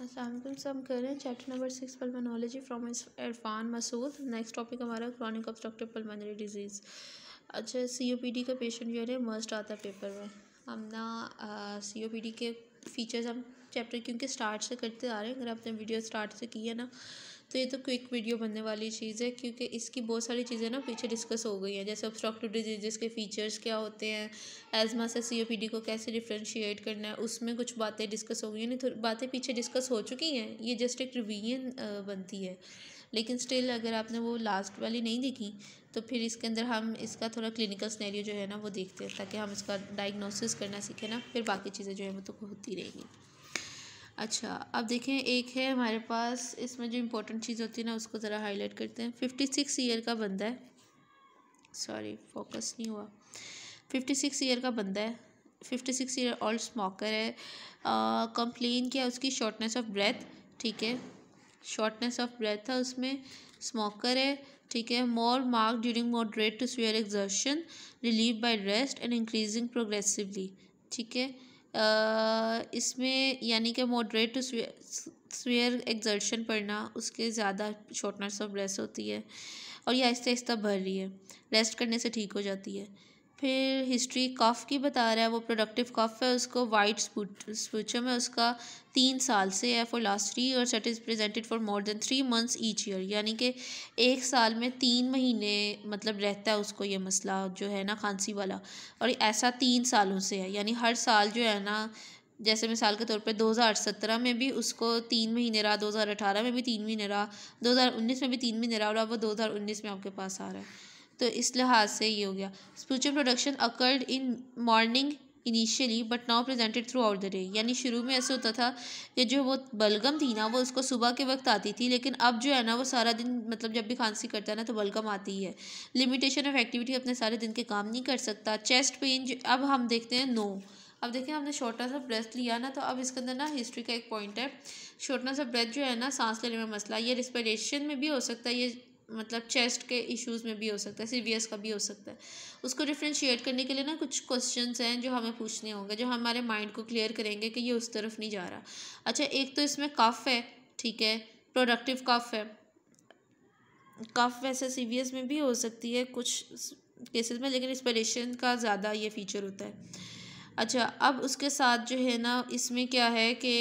असलम सब कर रहे हैं chapter number six pulmonology from Irfan Masood next topic हमारा क्रॉनिक ऑब्स्ट्रक्टिव पल्मोनरी डिजीज़ अच्छा सी ओ पी डी का पेशेंट जो है मस्ट आता है पेपर में हम ना सी ओ पी डी के फीचर्स हम चैप्टर क्योंकि स्टार्ट से करते आ रहे हैं अगर आपने वीडियो स्टार्ट से की है ना तो ये तो क्विक वीडियो बनने वाली चीज़ है क्योंकि इसकी बहुत सारी चीज़ें ना पीछे डिस्कस हो गई हैं जैसे ऑब्स्ट्रक्टिव डिजीज़ के फीचर्स क्या होते हैं एजमा से सीओपीडी को कैसे डिफ्रेंशिएट करना है उसमें कुछ बातें डिस्कस हो गई हैं नहीं तो बातें पीछे डिस्कस हो चुकी हैं ये जस्ट एक रिवीजन बनती है लेकिन स्टिल अगर आपने वो लास्ट वाली नहीं देखी तो फिर इसके अंदर हम इसका थोड़ा क्लिनिकल स्नैरियो जो है ना वो देखते हैं ताकि हम इसका डायग्नोसिस करना सीखें ना फिर बाकी चीज़ें जो है वो तो होती रहेंगी अच्छा अब देखें एक है हमारे पास इसमें जो इम्पोर्टेंट चीज़ होती है ना उसको ज़रा हाईलाइट करते हैं फिफ्टी सिक्स ईयर का बंदा है सॉरी फोकस नहीं हुआ फिफ्टी सिक्स ईयर का बंदा है fifty six year old smoker है कंप्लेन किया उसकी शॉर्टनेस ऑफ ब्रेथ ठीक है शॉर्टनेस ऑफ ब्रेथ था उसमें स्मोकर है ठीक है more mark during moderate to severe exertion relieve by rest and increasing progressively ठीक है इसमें यानी कि मॉडरेट स्वेयर एग्जर्शन पड़ना उसके ज़्यादा शॉर्टनर्स ऑफ ब्रेस होती है और ये आहिस्ता आहिस्ता भर रही है रेस्ट करने से ठीक हो जाती है फिर हिस्ट्री कफ की बता रहा है वो प्रोडक्टिव कफ है उसको वाइट स्पूचम है उसका तीन साल से है फॉर लास्ट थ्री और set is presented for more than three months each year यानी कि एक साल में तीन महीने मतलब रहता है उसको ये मसला जो है ना खांसी वाला और ऐसा तीन सालों से है यानी हर साल जो है ना जैसे मिसाल के तौर पे 2017 में भी उसको तीन महीने रहा 2018 में भी तीन महीने रहा 2019 में भी तीन महीने रहा और अब वो 2019 में आपके पास आ रहा है तो इस लिहाज से ये हो गया spiritual production occurred in morning initially but now presented throughout the day यानी शुरू में ऐसे होता था कि जो वो बलगम थी ना वो उसको सुबह के वक्त आती थी लेकिन अब जो है ना वो सारा दिन मतलब जब भी खांसी करता है ना तो बलगम आती है लिमिटेशन ऑफ एक्टिविटी अपने सारे दिन के काम नहीं कर सकता चेस्ट पेन अब हम देखते हैं नो अब देखें हमने छोटा सा ब्रेथ लिया ना तो अब इसके अंदर ना हिस्ट्री का एक पॉइंट है छोटा सा ब्रेथ जो है ना सांस लेने में मसला ये रिस्पिरेशन में भी हो सकता है ये मतलब चेस्ट के इश्यूज में भी हो सकता है सीवियस का भी हो सकता है उसको डिफ्रेंशिएट करने के लिए ना कुछ क्वेश्चन हैं जो हमें पूछने होंगे जो हमारे माइंड को क्लियर करेंगे कि ये उस तरफ नहीं जा रहा अच्छा एक तो इसमें कफ है ठीक है प्रोडक्टिव कफ है कफ वैसे सीवियस में भी हो सकती है कुछ केसेस में लेकिन इंस्परेशन का ज़्यादा ये फीचर होता है अच्छा अब उसके साथ जो है ना इसमें क्या है कि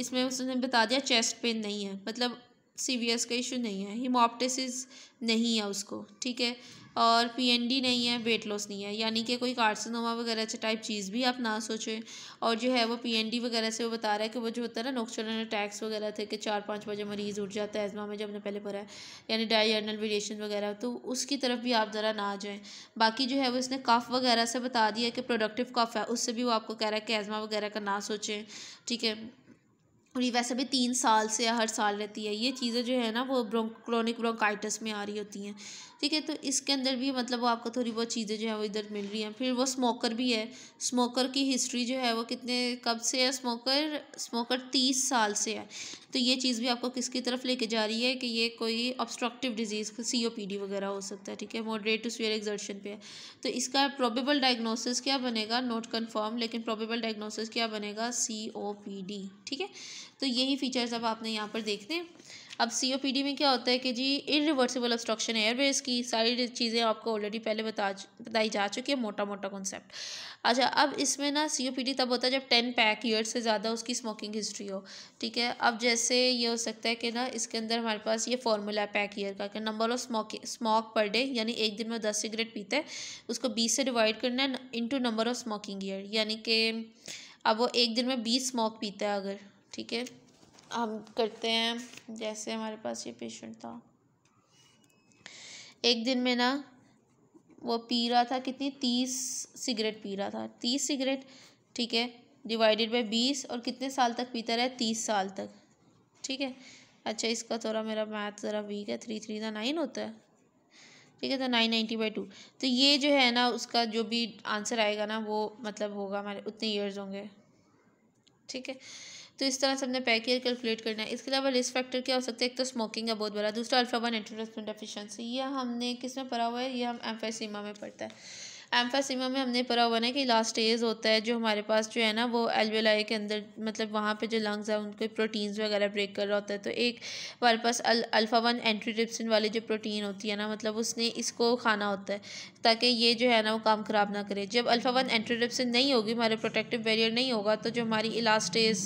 इसमें उसने बता दिया चेस्ट पेन नहीं है मतलब सीवियस का इशू नहीं है हिमोप्टेसिस नहीं है उसको ठीक है और पीएनडी नहीं है वेट लॉस नहीं है यानी कि कोई कार्सिनोमा वगैरह से टाइप चीज़ भी आप ना सोचें और जो है वो पीएनडी वगैरह से वो बता रहा है कि वो जो होता है ना नोक्चुरल अटैक्स वगैरह थे कि चार पाँच बजे मरीज़ उठ जाता है एजमा में जब ने पहले पढ़ा है यानी डायर्नल वेरिएशन वगैरह तो उसकी तरफ भी आप ज़रा ना जाएँ बाकी जो है वो इसने कफ वगैरह से बता दिया कि प्रोडक्टिव कफ है उससे भी वो आपको कह रहा है कि एजमा वगैरह का ना सोचें ठीक है और ये वैसे भी तीन साल से हर साल रहती है ये चीज़ें जो है ना वो ब्रोंक्रोनिक ब्रोंकाइटिस में आ रही होती हैं ठीक है तो इसके अंदर भी मतलब वो आपको थोड़ी बहुत चीज़ें जो है वो इधर मिल रही हैं फिर वो स्मोकर भी है स्मोकर की हिस्ट्री जो है वो कितने कब से है स्मोकर स्मोकर तीस साल से है तो ये चीज़ भी आपको किसकी तरफ लेके जा रही है कि ये कोई obstructive disease C O P D वगैरह हो सकता है ठीक है मॉडरेट टू सीवियर एग्जर्शन पे है तो इसका प्रोबेबल डायग्नोसिस क्या बनेगा नॉट कन्फर्म लेकिन प्रोबेबल डायग्नोसिस क्या बनेगा सी ओ पी डी ठीक है तो यही फीचर्स अब आपने यहाँ पर देखने हैं अब डी में क्या होता है कि जी इरिवर्सिबल ऑब्स्ट्रक्शन एयरवेज की सारी चीज़ें आपको ऑलरेडी पहले बता बताई जा चुकी है मोटा मोटा कॉन्सेप्ट अच्छा अब इसमें ना डी तब होता है जब टेन पैक ईयर्स से ज़्यादा उसकी स्मोकिंग हिस्ट्री हो ठीक है अब जैसे ये हो सकता है कि ना इसके अंदर हमारे पास ये फॉर्मूला है पैक ईयर का कि number of smoking smoke per day यानी एक दिन में दस सिगरेट पीते हैं उसको बीस से डिवाइड करना है into number of smoking year यानी कि अब वो एक दिन में बीस स्मोक पीता है अगर ठीक है हम करते हैं जैसे हमारे पास ये पेशेंट था एक दिन में ना वो पी रहा था कितनी तीस सिगरेट पी रहा था तीस सिगरेट ठीक है डिवाइडेड बाई बीस और कितने साल तक पीता रहा तीस साल तक ठीक है अच्छा इसका थोड़ा मेरा मैथ ज़रा वीक है थ्री थ्री ना नाइन होता है ठीक है तो नाइन नाइन्टी बाई टू तो ये जो है ना उसका जो भी आंसर आएगा ना वो मतलब होगा हमारे उतने ईयर्स होंगे ठीक है तो इस तरह से हमने पैकेज कैलकुलेट करना है इसके अलावा रिस्क फैक्टर क्या हो सकता है एक तो स्मोकिंग है बहुत बड़ा दूसरा अल्फा वन एंट्रोस्मेंट डेफिशिएंसी यह हमने किस में पढ़ा हुआ है यह हम एम्फेसिमा में पढ़ता है एम्फासीमा में हमने पढ़ा हुआ ना कि लास्ट स्टेज होता है जो हमारे पास जो है ना वो एलवेलाई के अंदर मतलब वहाँ पे जो लंग्स है उनको प्रोटीन्स वगैरह ब्रेक कर रहा होता है तो एक हमारे पास अल, अल्फ़ा वन एंट्रीट्रिप्सिन वाली जो प्रोटीन होती है ना मतलब उसने इसको खाना होता है ताकि ये जो है ना वो काम ख़राब ना करे जब अल्फ़ा वन एंट्रीट्रिप्सिन नहीं होगी हमारे प्रोटेक्टिव बैरियर नहीं होगा तो जो हमारी इलास्टेज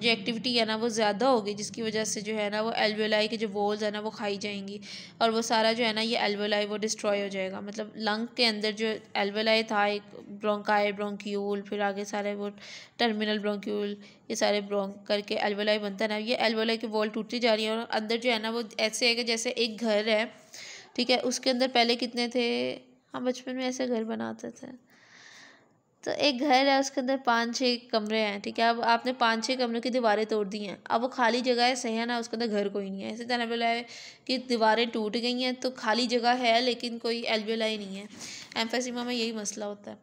जो एक्टिविटी है ना वो ज़्यादा होगी जिसकी वजह से जो है ना वो एलवेलाई के जो वॉल्स है ना वो खाई जाएंगी और वो सारा जो है ना ये एलवेलाई वो डिस्ट्रॉय हो जाएगा मतलब लंग के अंदर जो एल्वेलाई था एक ब्रोंकाई ब्रोंक्यूल फिर आगे सारे वो टर्मिनल ब्रोंक्यूल ये सारे ब्रोंक करके एल्वेलाई बनता ना ये एल्वेलाई की वॉल टूटती जा रही है और अंदर जो है ना वो ऐसे है कि जैसे एक घर है ठीक है उसके अंदर पहले कितने थे हम हाँ, बचपन में ऐसे घर बनाते थे तो एक घर है उसके अंदर पाँच छः कमरे हैं ठीक है अब आपने पाँच छः कमरों की दीवारें तोड़ दी हैं अब वो खाली जगह है सही है ना उसके अंदर घर कोई नहीं है इसी तरह बोला है कि दीवारें टूट गई हैं तो खाली जगह है लेकिन कोई एलवेलाई नहीं है एम्फेसिमा में यही मसला होता है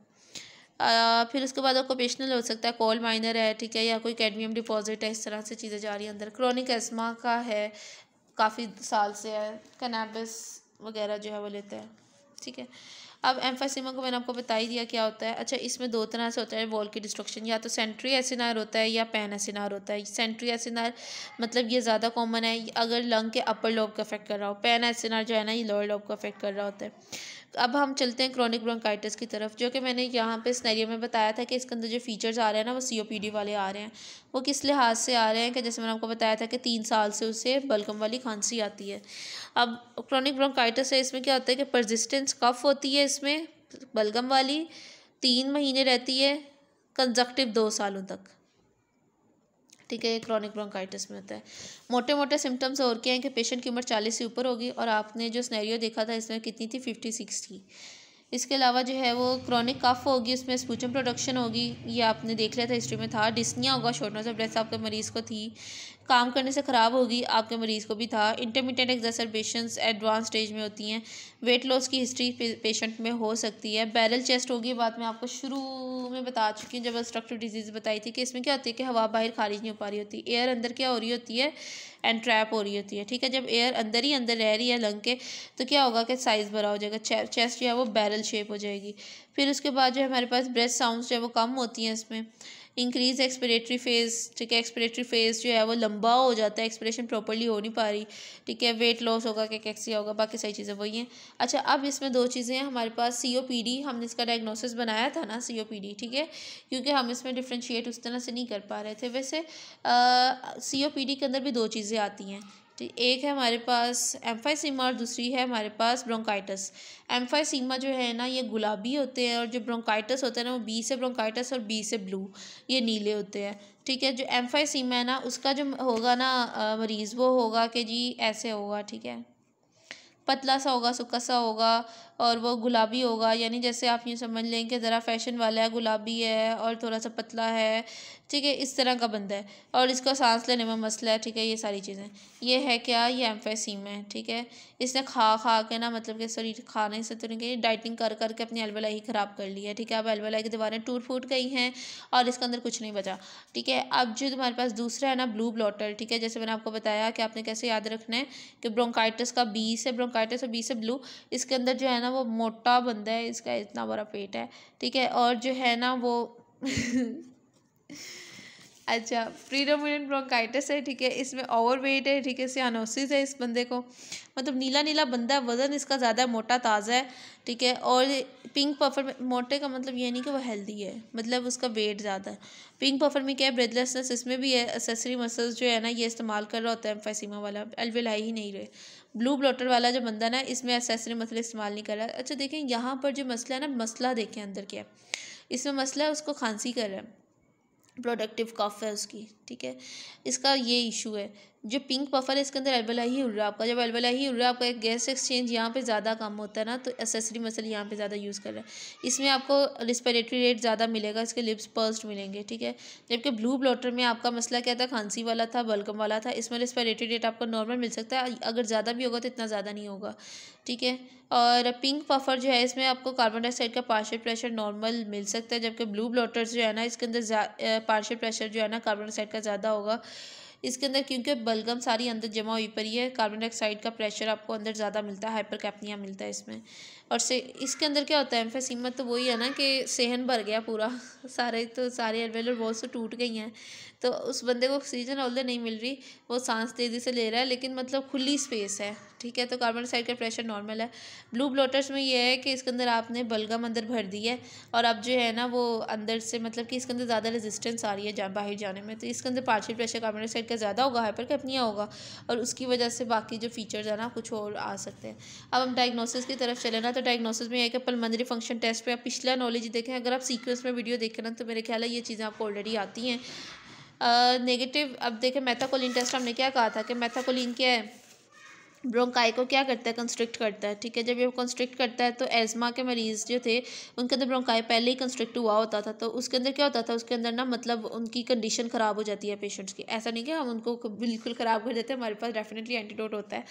आ, फिर उसके बाद ऑक्यूपेशनल हो सकता है कोल माइनर है ठीक है या कोई कैडमियम डिपॉजिट है इस तरह से चीज़ें जा रही हैं अंदर क्रोनिक एस्मा का है काफ़ी साल से है कनाबिस वगैरह जो है वो लेते हैं ठीक है अब एम्फासीमा को मैंने आपको बता ही दिया क्या होता है अच्छा इसमें दो तरह से होता है वॉल की डिस्ट्रक्शन या तो सेंट्री एसिनार होता है या पैन एसिनार होता है सेंट्री एसिनार मतलब ये ज़्यादा कॉमन है अगर लंग के अपर लोब को अफेक्ट कर रहा हो पैन एसिनार जो है ना ये लोअर लोब को अफेक्ट कर रहा होता है अब हम चलते हैं क्रॉनिक ब्रोंकाइटिस की तरफ जो कि मैंने यहाँ पे स्नैरियो में बताया था कि इसके अंदर जो फीचर्स आ रहे हैं ना वो सीओपीडी वाले आ रहे हैं वो किस लिहाज से आ रहे हैं कि जैसे मैंने आपको बताया था कि तीन साल से उसे बलगम वाली खांसी आती है अब क्रॉनिक ब्रोंकाइटिस है इसमें क्या होता है कि परजिस्टेंस कफ होती है इसमें बलगम वाली तीन महीने रहती है कंजक्टिव दो सालों तक ठीक है ये क्रॉनिक ब्रोंकाइटिस में होता है मोटे मोटे सिम्टम्स और क्या हैं कि पेशेंट की उम्र चालीस से ऊपर होगी और आपने जो स्नैरियो देखा था इसमें कितनी थी फिफ्टी सिक्स थी इसके अलावा जो है वो क्रॉनिक कफ होगी उसमें स्पूचम प्रोडक्शन होगी ये आपने देख लिया था हिस्ट्री में था डिस्निया होगा शॉर्टनेस ऑफ ब्रेथ आपके मरीज़ को थी काम करने से ख़राब होगी आपके मरीज़ को भी था इंटरमीडियट एग्जर्सरबेशन एडवांस स्टेज में होती हैं वेट लॉस की हिस्ट्री पेशेंट में हो सकती है बैरल चेस्ट होगी बात मैं आपको शुरू में बता चुकी हूँ जब स्ट्रक्चर डिजीज़ बताई थी कि इसमें क्या होती है कि हवा बाहर खारिज नहीं हो पा रही होती एयर अंदर क्या हो रही होती है एंड ट्रैप हो रही होती है ठीक है जब एयर अंदर ही अंदर रह रही है लंग के तो क्या होगा कि साइज़ बड़ा हो जाएगा चेस्ट जो है वो बैरल शेप हो जाएगी फिर उसके बाद जो हमारे पास ब्रेस्ट साउंड जो है वो कम होती हैं इसमें इंक्रीज एक्सपिरेटरी फेज़ ठीक है एक्सपिरेटरी फेज़ जो है वो लंबा हो जाता है एक्सप्रेशन प्रॉपरली हो नहीं पा रही ठीक है वेट लॉस होगा क्या कैकेक्सिया होगा बाकी सारी चीज़ें वही हैं अच्छा अब इसमें दो चीज़ें हैं हमारे पास सी हमने इसका डायग्नोसिस बनाया था ना सी ठीक है क्योंकि हम इसमें डिफ्रेंशिएट उस तरह से नहीं कर पा रहे थे वैसे सी के अंदर भी दो चीज़ें आती हैं ठीक तो एक है हमारे पास एम्फाइसीमा और दूसरी है हमारे पास ब्रोंकाइटस एम्फाइसीमा जो है ना ये गुलाबी होते हैं और जो ब्रोंकाइटस होते हैं ना वो बी से ब्रोंकाइटस और बी से ब्लू ये नीले होते हैं ठीक है जो एम्फाइसीमा है ना उसका जो होगा ना मरीज़ वो होगा कि जी ऐसे होगा ठीक है पतला सा होगा सुखा सा होगा और वो गुलाबी होगा यानी जैसे आप ये समझ लें कि ज़रा फैशन वाला है गुलाबी है और थोड़ा सा पतला है ठीक है इस तरह का बंदा है और इसको सांस लेने में मसला है ठीक है ये सारी चीज़ें ये है क्या ये एम्फेसीम है ठीक है इसने खा खा के ना मतलब कि शरीर खाने से तो नहीं कहीं डाइटिंग कर करके अपनी अलवलाई ही ख़राब कर ली है ठीक है अब अलवलाई की दीवारें टूट फूट गई हैं और इसके अंदर कुछ नहीं बचा ठीक है अब जो तुम्हारे पास दूसरा है ना ब्लू ब्लॉटर ठीक है जैसे मैंने आपको बताया कि आपने कैसे याद रखना है कि ब्रोंकाइटस का बीस है ब्रोंकाइटिस काटे सो बी से ब्लू इसके अंदर जो है ना वो मोटा बंदा है इसका इतना बड़ा पेट है ठीक है और जो है ना वो अच्छा प्रीडोमिनेंट ब्रोंकाइटिस है ठीक है इसमें ओवर वेट है ठीक है सियानोसिस है इस बंदे को मतलब नीला नीला बंदा है वज़न इसका ज़्यादा है मोटा ताज़ा है ठीक है और पिंक पफर में मोटे का मतलब ये नहीं कि वो हेल्दी है मतलब उसका वेट ज़्यादा है पिंक पफर में क्या है ब्रेदलेसनेस इसमें भी है एसेसरी मसल्स जो है ना ये इस्तेमाल कर रहा होता है एम्फासीमा वाला अलविलाई ही नहीं रहे ब्लू ब्लॉटर वाला जो बंदा ना इसमें एक्सेसरी मसले इस्तेमाल नहीं कर रहा है अच्छा देखें यहाँ पर जो मसला है ना मसला देखें अंदर क्या है इसमें मसला है उसको खांसी कर रहा है प्रोडक्टिव कफ है उसकी ठीक है इसका ये इशू है जो पिंक पफर है इसके अंदर अलबलाई ही उर्रा रहा आपका जब अलबलाई ही उर्रा रहा आपका एक गैस एक्सचेंज यहाँ पे ज़्यादा कम होता है ना तो एसेसरी मसल यहाँ पे ज़्यादा यूज़ कर रहा है इसमें आपको रिस्परेटरी रेट ज़्यादा मिलेगा इसके लिप्स पर्स्ट मिलेंगे ठीक है जबकि ब्लू ब्लॉटर में आपका मसला क्या था खांसी वाला था बलकम वाला था इसमें रिस्पेरेटरी रेट आपको नॉर्मल मिल सकता है अगर ज़्यादा भी होगा तो इतना ज़्यादा नहीं होगा ठीक है और पिंक पफर जो है इसमें आपको कार्बन डाइऑक्साइड का पार्शियल प्रेशर नॉर्मल मिल सकता है जबकि ब्लू ब्लॉटर जो है ना इसके अंदर पार्शियल प्रेशर जो है ना कार्बन डाइऑक्साइड का ज़्यादा होगा इसके अंदर क्योंकि बलगम सारी अंदर जमा हुई पड़ी है कार्बन डाइऑक्साइड का प्रेशर आपको अंदर ज़्यादा मिलता है हाइपर कैपनिया मिलता है इसमें और से इसके अंदर क्या होता है एम्फेसीमा तो वही है ना कि सहन भर गया पूरा सारे तो सारे एलवेलर बहुत से टूट गई हैं तो उस बंदे को ऑक्सीजन ऑल नहीं मिल रही वो सांस तेज़ी से ले रहा है लेकिन मतलब खुली स्पेस है ठीक है तो कार्बन डाइऑक्साइड का प्रेशर नॉर्मल है ब्लू ब्लॉटर्स में ये है कि इसके अंदर आपने बलगम अंदर भर दी है और अब जो है ना वो अंदर से मतलब कि इसके अंदर ज़्यादा रेजिस्टेंस आ रही है जा, बाहर जाने में तो इसके अंदर पार्शियल प्रेशर कार्बन डाइऑक्साइड का ज़्यादा होगा हाइपरकैप्निया होगा और उसकी वजह से बाकी जो फीचर्स है ना कुछ और आ सकते हैं अब हम डायग्नोसिस की तरफ चले ना तो डायग्नोसिस में एक पलमंदरी फंक्शन टेस्ट पे आप पिछला नॉलेज देखें अगर आप सीक्वेंस में वीडियो देखें ना तो मेरे ख्याल है ये चीज़ें आपको ऑलरेडी आती हैं नेगेटिव अब देखें मैथाकोलिन टेस्ट हमने क्या कहा था कि मैथाकोलिन क्या है ब्रोंकाई को क्या करता है कंस्ट्रिक्ट करता है ठीक है जब ये कंस्ट्रिक्ट करता है तो एजमा के मरीज़ जो थे उनके अंदर ब्रोंकाई पहले ही कंस्ट्रिक्ट हुआ होता था तो उसके अंदर क्या होता था उसके अंदर ना मतलब उनकी कंडीशन ख़राब हो जाती है पेशेंट्स की ऐसा नहीं कि हम उनको बिल्कुल ख़राब कर देते हमारे पास डेफिनेटली एंटीडोट होता है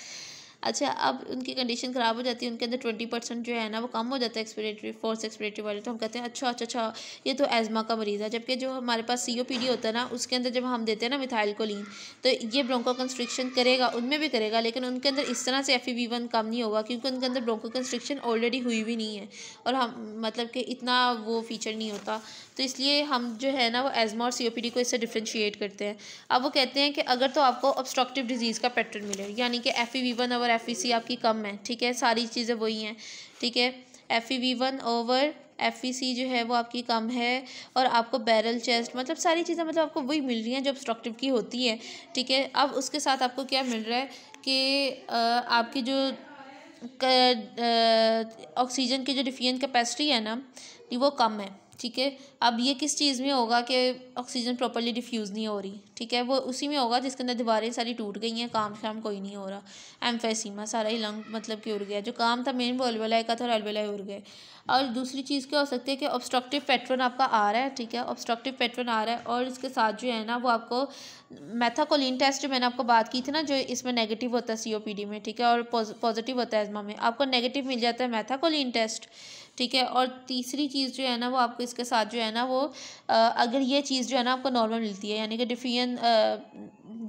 अच्छा अब उनकी कंडीशन ख़राब हो जाती है उनके अंदर ट्वेंटी परसेंट जो है ना वो कम हो जाता है एक्सपिरेटरी फोर्स एक्सपिरेटरी वाले तो हम कहते हैं अच्छा अच्छा अच्छा ये तो एजमा का मरीज़ है जबकि जो हमारे पास सी ओ पी डी होता है ना उसके अंदर जब हम देते हैं ना मिथाइल कोलिन तो ये ब्रोंको कंस्ट्रिक्शन करेगा उनमें भी करेगा लेकिन उनके अंदर इस तरह से एफ ई वी वन कम नहीं होगा क्योंकि उनके अंदर ब्रोंको कंस्ट्रिक्शन ऑलरेडी हुई भी नहीं है और हम मतलब कि इतना वो फीचर नहीं होता तो इसलिए हम जो है ना वो एजमा और सी ओ पी डी को इससे डिफ्रेंशिएट करते हैं अब वो कहते हैं कि अगर तो आपको ऑब्स्ट्रक्टिव डिजीज़ का पैटर्न मिले यानी कि एफ ई वी वन और और एफ ई सी आपकी कम है ठीक है सारी चीज़ें वही हैं ठीक है F E V one over F E C जो है वो आपकी कम है और आपको बैरल चेस्ट मतलब सारी चीज़ें मतलब आपको वही मिल रही हैं जो ऑब्स्ट्रक्टिव की होती है ठीक है अब उसके साथ आपको क्या मिल रहा है कि आपकी जो ऑक्सीजन की जो डिफियन कैपेसिटी है ना वो कम है ठीक है अब ये किस चीज़ में होगा कि ऑक्सीजन प्रॉपरली डिफ्यूज़ नहीं हो रही ठीक है वो उसी में होगा जिसके अंदर दीवारें सारी टूट गई हैं काम शाम कोई नहीं हो रहा एम्फेसीमा सारा ही लंग मतलब कि उड़ गया जो काम था मेन वो अलवेलाई का था और अलवेलाई उड़ गए और दूसरी चीज़ क्या हो सकती है कि ऑब्स्ट्रक्टिव पैटर्न आपका आ रहा है ठीक है ऑब्स्ट्रक्टिव पैटर्न आ रहा है और इसके साथ जो है ना वो आपको मैथाकोलिन टेस्ट जो मैंने आपको बात की थी ना जो इसमें नेगेटिव होता है सीओपीडी में ठीक है और पॉजिटिव होता है एजमा में आपको नेगेटिव मिल जाता है मैथाकोलिन टेस्ट ठीक है और तीसरी चीज़ जो है ना वो आपको इसके साथ जो है ना वो अगर ये चीज़ जो है ना आपको नॉर्मल मिलती है यानी कि डिफियन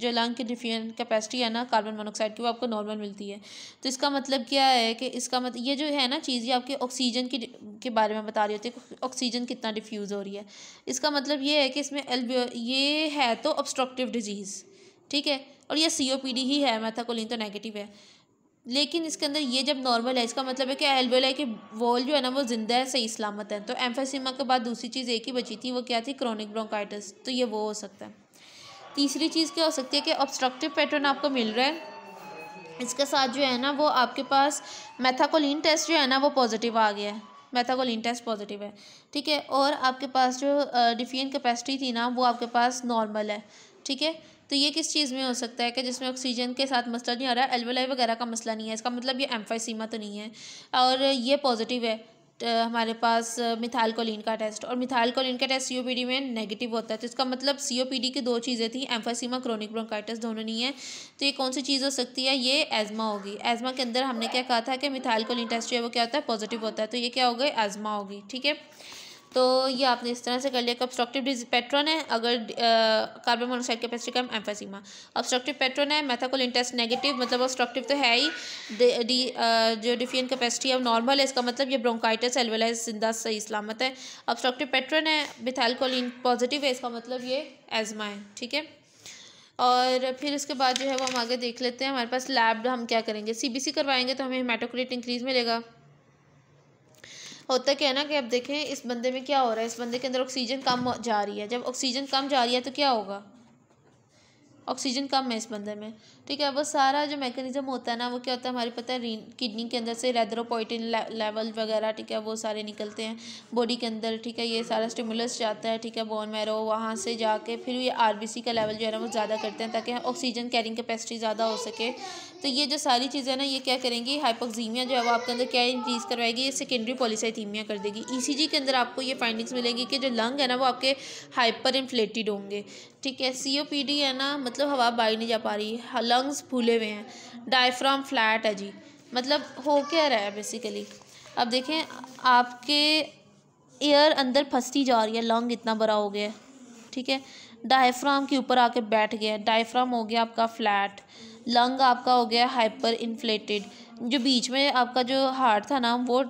जो लंग की डिफियन कैपेसिटी है ना कार्बन मोनोक्साइड की वो आपको नॉर्मल मिलती है तो इसका मतलब क्या है कि इसका मतलब ये जो है ना चीज़ ये आपके ऑक्सीजन की के बारे में बता रही होती है ऑक्सीजन कितना डिफ्यूज़ हो रही है इसका मतलब ये है कि इसमें एल्बियो ये है तो ऑब्स्ट्रक्टिव डिजीज़ ठीक है और ये सी ही है मैथाकोलिन तो नेगेटिव है लेकिन इसके अंदर ये जब नॉर्मल है इसका मतलब है कि एलवेला के वॉल जो है ना वो ज़िंदा है सही सलामत है तो एम्फेसिमा के बाद दूसरी चीज़ एक ही बची थी वो क्या थी क्रॉनिक ब्रोंकाइटिस तो ये वो हो सकता है तीसरी चीज़ क्या हो सकती है कि ऑब्स्ट्रक्टिव पैटर्न आपको मिल रहा है इसके साथ जो है ना वो आपके पास मैथाकोलिन टेस्ट जो है ना वो पॉजिटिव आ गया है मैथाकोलिन टेस्ट पॉजिटिव है ठीक है और आपके पास जो डिफियन कैपेसिटी थी ना वो आपके पास नॉर्मल है ठीक है तो ये किस चीज़ में हो सकता है कि जिसमें ऑक्सीजन के साथ मसला नहीं आ रहा है एलवेलाई वगैरह का मसला नहीं है इसका मतलब ये एम्फाइसीमा तो नहीं है और ये पॉजिटिव है हमारे पास मिथाल कोलिन का टेस्ट और मिथाल कोलिन का टेस्ट सीओपीडी में नेगेटिव होता है तो इसका मतलब सीओपीडी की दो चीज़ें थी एम्फासीमा क्रोनिक ब्रोंकाइटिस दोनों नहीं है तो ये कौन सी चीज़ हो सकती है ये एजमा होगी एजमा के अंदर हमने क्या कहा था कि मिथाल कोलिन टेस्ट जो है वो क्या होता है पॉजिटिव होता है तो ये क्या हो गई एजमा होगी ठीक है तो ये आपने इस तरह से कर लिया कि ऑब्स्ट्रक्टिव पैटर्न है अगर कार्बन मोनोक्साइड कैपेसिटी का एम्फासीमा ऑब्स्ट्रक्टिव पैटर्न है मैथाकोल इंटेस्ट नेगेटिव मतलब ऑब्स्ट्रक्टिव तो है ही डी, जो डिफियन कैपेसिटी है नॉर्मल है इसका मतलब ये ब्रोंकाइटिस एलवेलाइज जिंदा सही सलामत है ऑब्स्ट्रक्टिव पैटर्न है मिथाइलकोलिन पॉजिटिव है इसका मतलब ये एजमा है ठीक है और फिर उसके बाद जो है वो हम आगे देख लेते हैं हमारे पास लैब हम क्या करेंगे सी करवाएंगे तो हमें हेमाटोक्रिट इंक्रीज मिलेगा होता क्या है ना कि अब देखें इस बंदे में क्या हो रहा है इस बंदे के अंदर ऑक्सीजन कम जा रही है जब ऑक्सीजन कम जा रही है तो क्या होगा ऑक्सीजन कम है इस बंदर में ठीक है वो सारा जो मैकेनिज्म होता है ना वो क्या होता है हमारे पता है किडनी के अंदर से रेद्रोपोइटिन लेवल वगैरह ठीक है वो सारे निकलते हैं बॉडी के अंदर ठीक है ये सारा स्टिमुलस जाता है ठीक है बोन मैरो वहाँ से जाके फिर ये आर का लेवल जो है ना वो ज़्यादा करते हैं ताकि ऑक्सीजन कैरिंग कैपेसिटी ज़्यादा हो सके तो ये जो सारी चीज़ें ना ये क्या करेंगी हाइपोक्जीमिया जो है वो आपके अंदर क्या इंक्रीज़ करवाएगी ये सेकेंडरी पॉलिसाइथीमिया कर देगी ई e के अंदर आपको ये फाइंडिंग्स मिलेंगी कि जो लंग है ना वो आपके हाइपर इन्फ्लेटेड होंगे ठीक है सी ओ पी डी है ना मतलब हवा बाई नहीं जा पा रही है लंग्स फूले हुए हैं डायफ्राम फ्लैट है जी मतलब हो क्या रहा है बेसिकली अब देखें आपके एयर अंदर फंसती जा रही है लंग इतना बड़ा हो गया ठीक है डायफ्राम के ऊपर आके बैठ गया डायफ्राम हो गया आपका फ्लैट लंग आपका हो गया हाइपर इन्फ्लेटेड जो बीच में आपका जो हार्ट था ना वो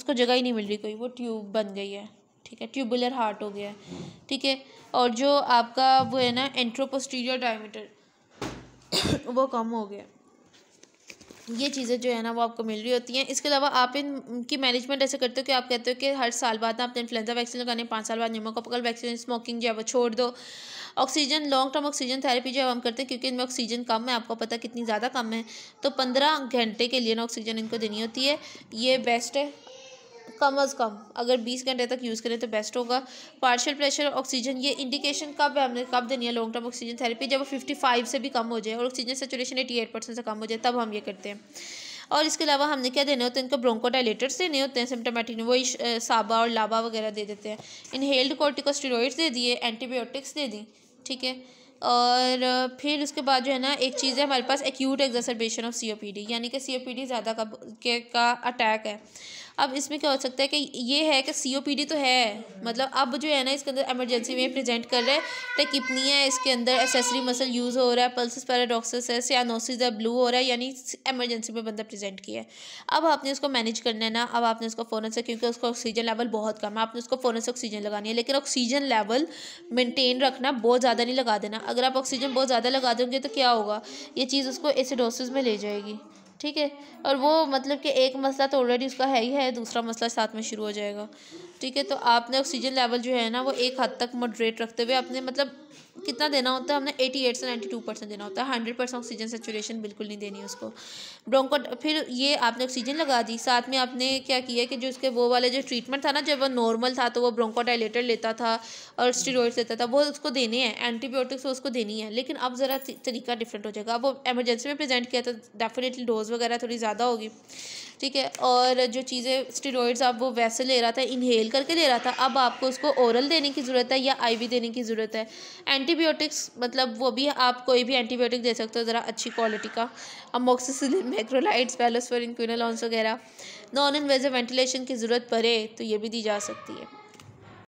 उसको जगह ही नहीं मिल रही कोई वो ट्यूब बन गई है ठीक है ट्यूबुलर हार्ट हो गया ठीक है और जो आपका वो है ना एंट्रोपोस्टीरियर डायमीटर वो कम हो गया ये चीज़ें जो है ना वो आपको मिल रही होती हैं इसके अलावा आप इनकी मैनेजमेंट ऐसे करते हो कि आप कहते हो कि हर साल बाद ना आपने इन्फ्लुएंजा वैक्सीन लगाने पाँच साल बाद न्यूमोकोकल वैक्सीन स्मोकिंग जो है वो छोड़ दो oxygen long term oxygen therapy जो है हम करते हैं क्योंकि इनमें ऑक्सीजन कम है आपको पता कितनी ज़्यादा कम है तो पंद्रह घंटे के लिए ना ऑक्सीजन इनको देनी होती है ये बेस्ट है कम अज़ कम अगर बीस घंटे तक यूज़ करें तो बेस्ट होगा पार्शियल प्रेशर ऑक्सीजन ये इंडिकेशन कब है हमने कब देनी है लॉन्ग टर्म ऑक्सीजन थेरेपी जब वो फिफ्टी फाइव से भी कम हो जाए और oxygen saturation eighty eight percent से कम हो जाए तब हम ये करते हैं और इसके अलावा हमने क्या देने होते हैं इनको ब्रोंकोडाइलेटर्स देने होते हैं सिम्टोमेटिक वही साबा और लाबा वगैरह दे देते हैं इनहेल्ड कॉर्टिकोस्टेरॉइड्स दे दिए एंटीबायोटिक्स दे दी ठीक है और फिर उसके बाद जो है ना एक चीज़ है हमारे पास एक्यूट एग्जर्सरबेशन ऑफ सीओपीडी यानी कि सीओपीडी ज़्यादा का के का अटैक है अब इसमें क्या हो सकता है कि ये है कि सी तो है मतलब अब जो है ना इसके अंदर एमरजेंसी में प्रेजेंट कर रहे हैं टेकिपनिया है इसके अंदर एसेसरी मसल यूज़ हो रहा है पल्स पैराडॉक्सस है सियानोसिस है ब्लू हो रहा है यानी एमरजेंसी में बंदा प्रेजेंट किया है अब आपने इसको मैनेज करना है ना अब आपने इसको फ़ौरन से क्योंकि उसका ऑक्सीजन लेवल बहुत कम है आपने उसको फ़ौरन से ऑक्सीजन लगानी है लेकिन ऑक्सीजन लेवल मेनटेन रखना बहुत ज़्यादा नहीं लगा देना अगर आप ऑक्सीजन बहुत ज़्यादा लगा दोगे तो क्या होगा ये चीज़ उसको एसिडोसिस में ले जाएगी ठीक है और वो मतलब कि एक मसला तो ऑलरेडी उसका है ही है दूसरा मसला साथ में शुरू हो जाएगा ठीक है तो आपने ऑक्सीजन लेवल जो है ना वो एक हद तक मॉडरेट रखते हुए आपने मतलब कितना देना होता है हमने एटी एट से नाइन्टी टू परसेंट देना होता है हंड्रेड परसेंट ऑक्सीजन सेचुरेशन बिल्कुल नहीं देनी उसको ब्रोंको फिर ये आपने ऑक्सीजन लगा दी साथ में आपने क्या किया कि जो उसके वो वाले जो ट्रीटमेंट था ना जब वो नॉर्मल था तो वो ब्रोंको डायलेटर लेता था और स्टीरोइड्स लेता था वो उसको देने हैं एंटीबायोटिक्स वो उसको देनी है लेकिन अब ज़रा तरीका डिफरेंट हो जाएगा अब वो एमरजेंसी में प्रेजेंट किया था डेफिनेटली डोज वगैरह थोड़ी ज़्यादा होगी ठीक है और जो चीज़ें स्टीरोइड्स आप वो वैसे ले रहा था इनहेल करके ले रहा था अब आपको उसको ओरल देने की ज़रूरत है या आईवी देने की ज़रूरत है एंटीबायोटिक्स मतलब वो भी आप कोई भी एंटीबायोटिक दे सकते हो ज़रा अच्छी क्वालिटी का अमोक्सिसिलिन मैक्रोलाइट्स पैलोसफोरिन क्विनोलॉन्स वगैरह नॉन इन्वेजिव वेंटिलेशन की ज़रूरत पड़े तो ये भी दी जा सकती है